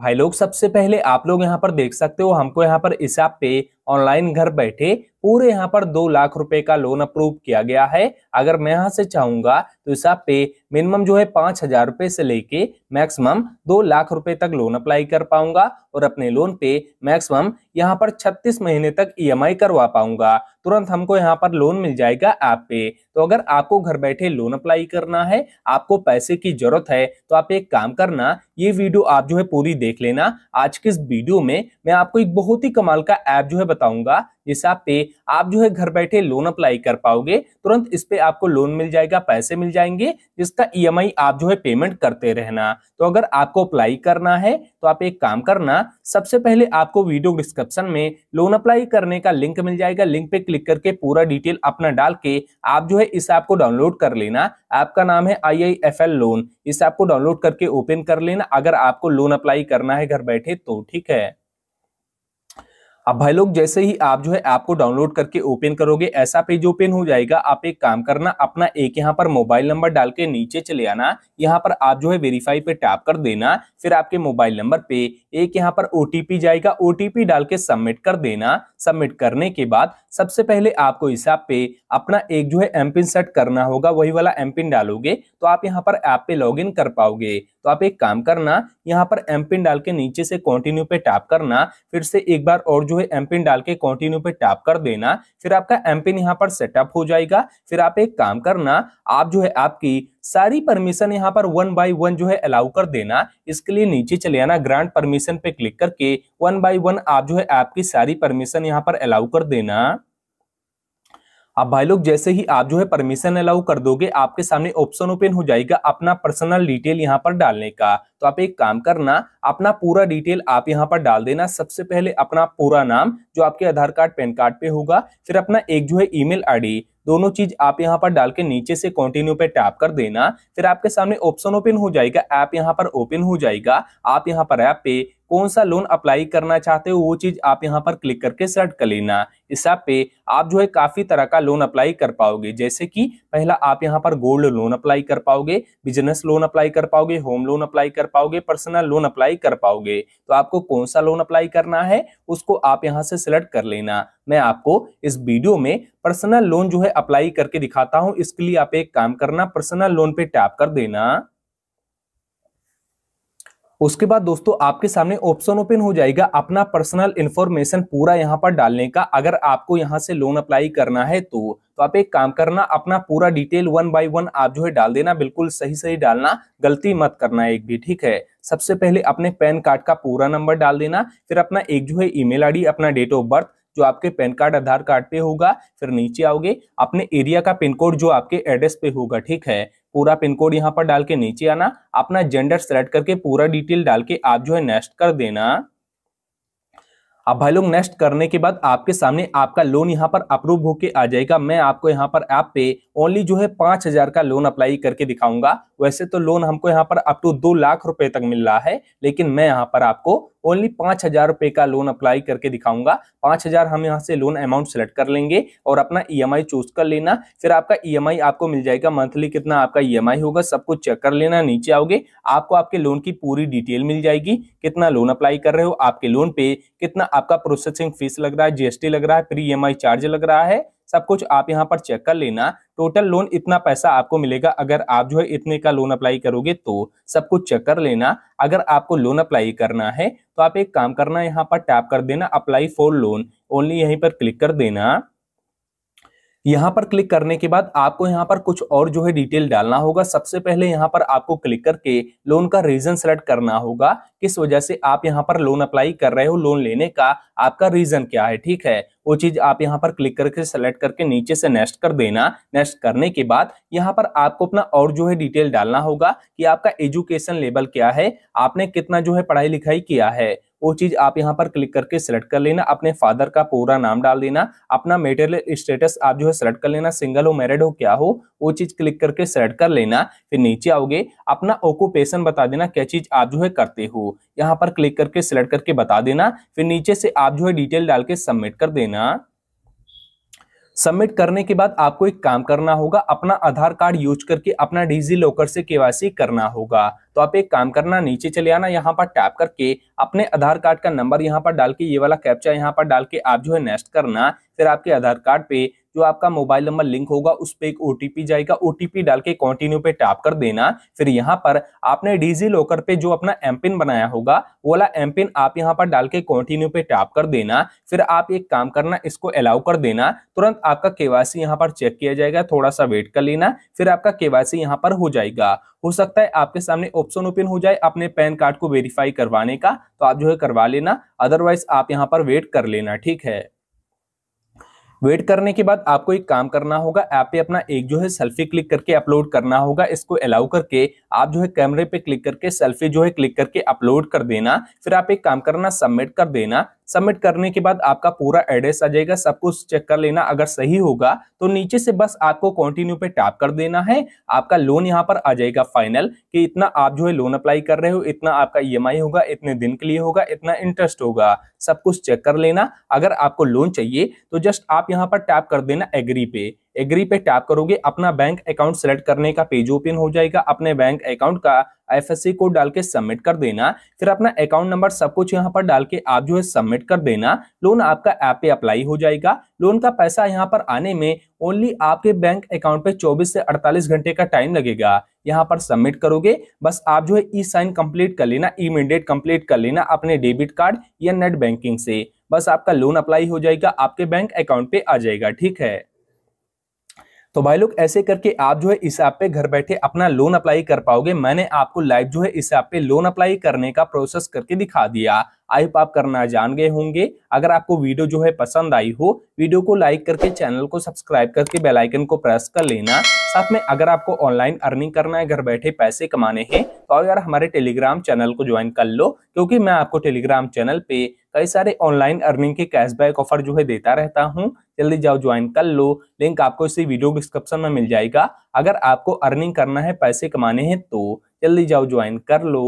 भाई लोग सबसे पहले आप लोग यहाँ पर देख सकते हो हमको यहाँ पर इस ऐप पे ऑनलाइन घर बैठे पूरे यहाँ पर दो लाख रुपए का लोन अप्रूव किया गया है अगर मैं यहाँ से चाहूंगा तो इस आप पे मिनिमम जो है पांच हजार रुपए से लेके मैक्सिमम दो लाख रुपए तक लोन अप्लाई कर पाऊंगा और अपने लोन पे मैक्सिमम यहाँ पर छत्तीस महीने तक ई e करवा पाऊंगा तुरंत हमको यहाँ पर लोन मिल जाएगा ऐप पे तो अगर आपको घर बैठे लोन अप्लाई करना है आपको पैसे की जरूरत है तो आप एक काम करना ये वीडियो आप जो है पूरी देख लेना आज के इस वीडियो में मैं आपको एक बहुत ही कमाल का ऐप जो है बताऊंगा हिसाब पे आप जो है घर बैठे लोन अप्लाई कर पाओगे तुरंत इस पे आपको लोन मिल जाएगा पैसे मिल जाएंगे जिसका ईएमआई e आप जो है पेमेंट करते रहना तो अगर आपको अप्लाई करना है तो आप एक काम करना सबसे पहले आपको वीडियो डिस्क्रिप्शन में लोन अप्लाई करने का लिंक मिल जाएगा लिंक पे क्लिक करके पूरा डिटेल अपना डाल के आप जो है इस ऐप को डाउनलोड कर लेना आपका नाम है आई लोन इस ऐप को डाउनलोड करके ओपन कर लेना अगर आपको लोन अप्लाई करना है घर बैठे तो ठीक है अब भाई लोग जैसे ही आप जो है ऐप को डाउनलोड करके ओपन करोगे ऐसा पेज ओपन हो जाएगा आप एक काम करना अपना एक यहाँ पर मोबाइल नंबर डाल के नीचे चले आना यहाँ पर आप जो है वेरीफाई पे टैप कर देना फिर आपके मोबाइल नंबर पे एक यहाँ पर ओटीपी जाएगा ओटीपी डाल के सबमिट कर देना सबमिट करने के बाद सबसे पहले आपको इस ऐप पे अपना एक जो है एम पिन सेट करना होगा वही वाला एम पिन डालोगे तो आप यहाँ पर ऐप पे लॉग कर पाओगे तो आप एक काम करना यहाँ पर एम पिन डाल के नीचे से कॉन्टिन्यू पे टैप करना फिर से एक बार और जो है एम पिन डाल के कॉन्टिन्यू पे टैप कर देना फिर आपका एम पिन यहाँ पर सेटअप हो जाएगा फिर आप एक काम करना आप जो है आपकी सारी परमिशन यहाँ पर वन बाय वन जो है अलाउ कर देना इसके लिए नीचे चले आना ग्रांट परमिशन पे क्लिक करके वन बाय वन आप जो है आपकी सारी परमिशन यहाँ पर अलाउ कर देना आप भाई लोग जैसे ही आप जो है परमिशन अलाउ कर दोगे आपके सामने ऑप्शन ओपन हो जाएगा अपना पर्सनल डिटेल यहाँ पर डालने का तो आप एक काम करना अपना पूरा डिटेल आप यहाँ पर डाल देना सबसे पहले अपना पूरा नाम जो आपके आधार कार्ड पैन कार्ड पे होगा फिर अपना एक जो है ईमेल आईडी दोनों चीज आप यहाँ पर डाल के नीचे से कंटिन्यू पे टैप कर देना फिर आपके सामने ऑप्शन ओपन हो जाएगा ऐप यहाँ पर ओपन हो जाएगा आप यहाँ पर ऐप पे कौन सा लोन अप्लाई करना चाहते हो वो चीज आप यहाँ पर क्लिक करके सेलेक्ट कर लेना इस पे आप जो है काफी तरह का लोन अप्लाई कर पाओगे जैसे कि पहला आप यहाँ पर गोल्ड लोन अप्लाई कर पाओगे बिजनेस लोन अप्लाई कर पाओगे होम लोन अप्लाई कर पाओगे पर्सनल लोन अप्लाई कर पाओगे तो आपको कौन सा लोन अप्लाई करना है उसको आप यहाँ से सिलेक्ट कर लेना मैं आपको इस वीडियो में पर्सनल लोन जो है अप्लाई करके दिखाता हूँ इसके लिए आप एक काम करना पर्सनल लोन पे टैप कर देना उसके बाद दोस्तों आपके सामने ऑप्शन ओपन हो जाएगा अपना पर्सनल इन्फॉर्मेशन पूरा यहाँ पर डालने का अगर आपको यहाँ से लोन अप्लाई करना है तो तो आप एक काम करना अपना पूरा डिटेल वन बाय वन आप जो है डाल देना बिल्कुल सही सही डालना गलती मत करना एक भी ठीक है सबसे पहले अपने पैन कार्ड का पूरा नंबर डाल देना फिर अपना एक जो है ईमेल आईडी अपना डेट ऑफ बर्थ जो आपके पैन कार्ड आधार कार्ड पे होगा फिर नीचे आओगे अपने एरिया का पिन कोड जो आपके एड्रेस पे होगा ठीक है पूरा पिन कोड यहाँ पर डाल के नीचे आना अपना जेंडर सेलेक्ट करके पूरा डिटेल डाल के आप जो है नेक्स्ट कर देना अब भाई लोग नेक्स्ट करने के बाद आपके सामने आपका लोन यहाँ पर अप्रूव होके आ जाएगा मैं आपको यहाँ पर ऐप पे ओनली जो है पांच हजार का लोन अप्लाई करके दिखाऊंगा वैसे तो लोन हमको यहाँ पर अप टू दो लाख रुपए तक मिल रहा है लेकिन मैं यहाँ पर आपको ओनली पांच हजार रुपए का लोन अप्लाई करके दिखाऊंगा पांच हजार हम यहाँ से लोन अमाउंट सेलेक्ट कर लेंगे और अपना ई e चूज कर लेना फिर आपका ई e आपको मिल जाएगा मंथली कितना आपका ई e होगा सब कुछ चेक कर लेना नीचे आओगे आपको आपके लोन की पूरी डिटेल मिल जाएगी कितना लोन अप्लाई कर रहे हो आपके लोन पे कितना आपका प्रोसेसिंग फीस लग रहा है जीएसटी लग रहा है फिर ई चार्ज लग रहा है सब कुछ आप यहाँ पर चेक कर लेना टोटल लोन इतना पैसा आपको मिलेगा अगर आप जो है इतने का लोन अप्लाई करोगे तो सब कुछ चेक कर लेना अगर आपको लोन अप्लाई करना है तो आप एक काम करना यहाँ पर टैप कर देना अप्लाई फॉर लोन ओनली यहीं पर क्लिक कर देना यहाँ पर क्लिक करने के बाद आपको यहाँ पर कुछ और जो है डिटेल डालना होगा सबसे पहले यहाँ पर आपको क्लिक करके लोन का रीजन सेलेक्ट करना होगा किस वजह से आप यहाँ पर लोन अप्लाई कर रहे हो लोन लेने का आपका रीजन क्या है ठीक है वो चीज आप यहाँ पर क्लिक करके सेलेक्ट करके नीचे से नेक्स्ट कर देना नेक्स्ट करने के बाद यहाँ पर आपको अपना और जो है डिटेल डालना होगा कि आपका एजुकेशन लेवल क्या है आपने कितना जो है पढ़ाई लिखाई किया है वो चीज आप यहाँ पर क्लिक करके सेलेक्ट कर लेना अपने फादर का पूरा नाम डाल देना अपना मेटेरियल स्टेटस आप जो है सेलेक्ट कर लेना सिंगल हो मैरिड हो क्या हो वो चीज क्लिक करके सेलेक्ट कर लेना फिर नीचे आओगे अपना ऑक्यूपेशन बता देना क्या चीज आप जो है करते हो यहाँ पर क्लिक करके सिलेक्ट करके बता देना फिर नीचे से आप जो है डिटेल डाल के सबमिट कर देना सबमिट करने के बाद आपको एक काम करना होगा अपना आधार कार्ड यूज करके अपना डिजी लॉकर से केवासी करना होगा तो आप एक काम करना नीचे चले आना यहाँ पर टैप करके अपने आधार कार्ड का नंबर यहाँ पर डाल के ये वाला कैप्चा यहाँ पर डाल के आप जो है नेक्स्ट करना फिर आपके आधार कार्ड पे जो आपका मोबाइल नंबर लिंक होगा उस पर एक ओटीपी जाएगा ओटीपी डाल के कॉन्टिन्यू पे टैप कर देना फिर यहाँ पर आपने डिजी लॉकर पे जो अपना पिन बनाया होगा वो वाला पिन आप यहाँ पर डाल के कॉन्टिन्यू पे टैप कर देना फिर आप एक काम करना इसको अलाउ कर देना तुरंत आपका केवासी यहाँ पर चेक किया जाएगा थोड़ा सा वेट कर लेना फिर आपका केवासी यहाँ पर हो जाएगा हो सकता है आपके सामने ऑप्शन ओपन हो जाए अपने पैन कार्ड को वेरीफाई करवाने का तो आप जो है करवा लेना अदरवाइज आप यहाँ पर वेट कर लेना ठीक है वेट करने के बाद आपको एक काम करना होगा ऐप पे अपना एक जो है सेल्फी क्लिक करके अपलोड करना होगा इसको अलाउ करके आप जो है कैमरे पे क्लिक करके सेल्फी जो है क्लिक करके अपलोड कर देना फिर आप एक काम करना सबमिट कर देना सबमिट करने के बाद आपका पूरा एड्रेस आ जाएगा सब कुछ चेक कर लेना अगर सही होगा तो नीचे से बस आपको कंटिन्यू पे टैप कर देना है आपका लोन यहाँ पर आ जाएगा फाइनल कि इतना आप जो है लोन अप्लाई कर रहे हो इतना आपका ई e होगा इतने दिन के लिए होगा इतना इंटरेस्ट होगा सब कुछ चेक कर लेना अगर आपको लोन चाहिए तो जस्ट आप यहाँ पर टैप कर देना एग्री पे एग्री पे टैप करोगे अपना बैंक अकाउंट सेलेक्ट करने का पेज ओपन हो जाएगा अपने बैंक अकाउंट का सी कोड डाल के सबमिट कर देना फिर अपना अकाउंट नंबर सब कुछ यहाँ पर डाल के आप जो है सबमिट कर देना लोन आपका ऐप पे अप्लाई हो जाएगा लोन का पैसा यहाँ पर आने में ओनली आपके बैंक अकाउंट पे 24 से 48 घंटे का टाइम लगेगा यहाँ पर सबमिट करोगे बस आप जो है ई साइन कंप्लीट कर लेना ई मैंडेट कंप्लीट कर लेना अपने डेबिट कार्ड या नेट बैंकिंग से बस आपका लोन अप्लाई हो जाएगा आपके बैंक अकाउंट पे आ जाएगा ठीक है तो भाई लोग ऐसे करके आप जो है इस ऐप पे घर बैठे अपना लोन अप्लाई कर पाओगे मैंने आपको लाइव जो है इस ऐप पे लोन अप्लाई करने का प्रोसेस करके दिखा दिया आई होप आप करना जान गए होंगे अगर आपको वीडियो जो है पसंद आई हो वीडियो को लाइक करके चैनल को सब्सक्राइब करके बेल आइकन को प्रेस कर लेना साथ में अगर आपको ऑनलाइन अर्निंग करना है घर बैठे पैसे कमाने हैं तो यार हमारे टेलीग्राम चैनल को ज्वाइन कर लो क्योंकि मैं आपको टेलीग्राम चैनल पे कई सारे ऑनलाइन अर्निंग के कैशबैक ऑफर जो है देता रहता हूँ जल्दी जाओ ज्वाइन कर लो लिंक आपको इसी वीडियो डिस्क्रिप्शन में मिल जाएगा अगर आपको अर्निंग करना है पैसे कमाने हैं तो जल्दी जाओ ज्वाइन कर लो